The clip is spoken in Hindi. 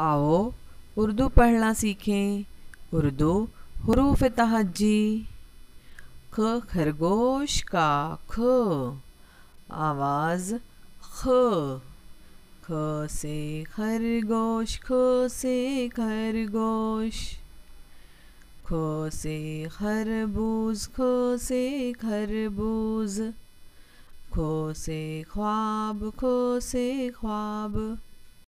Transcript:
आओ उर्दू पढ़ना सीखें उर्दू हरूफ तहजी ख खरगोश का ख आवाज़ ख ख से खरगोश ख से खरगोश ख से खरबूज ख से खरबूज खो से ख्वाब खो से ख्वाब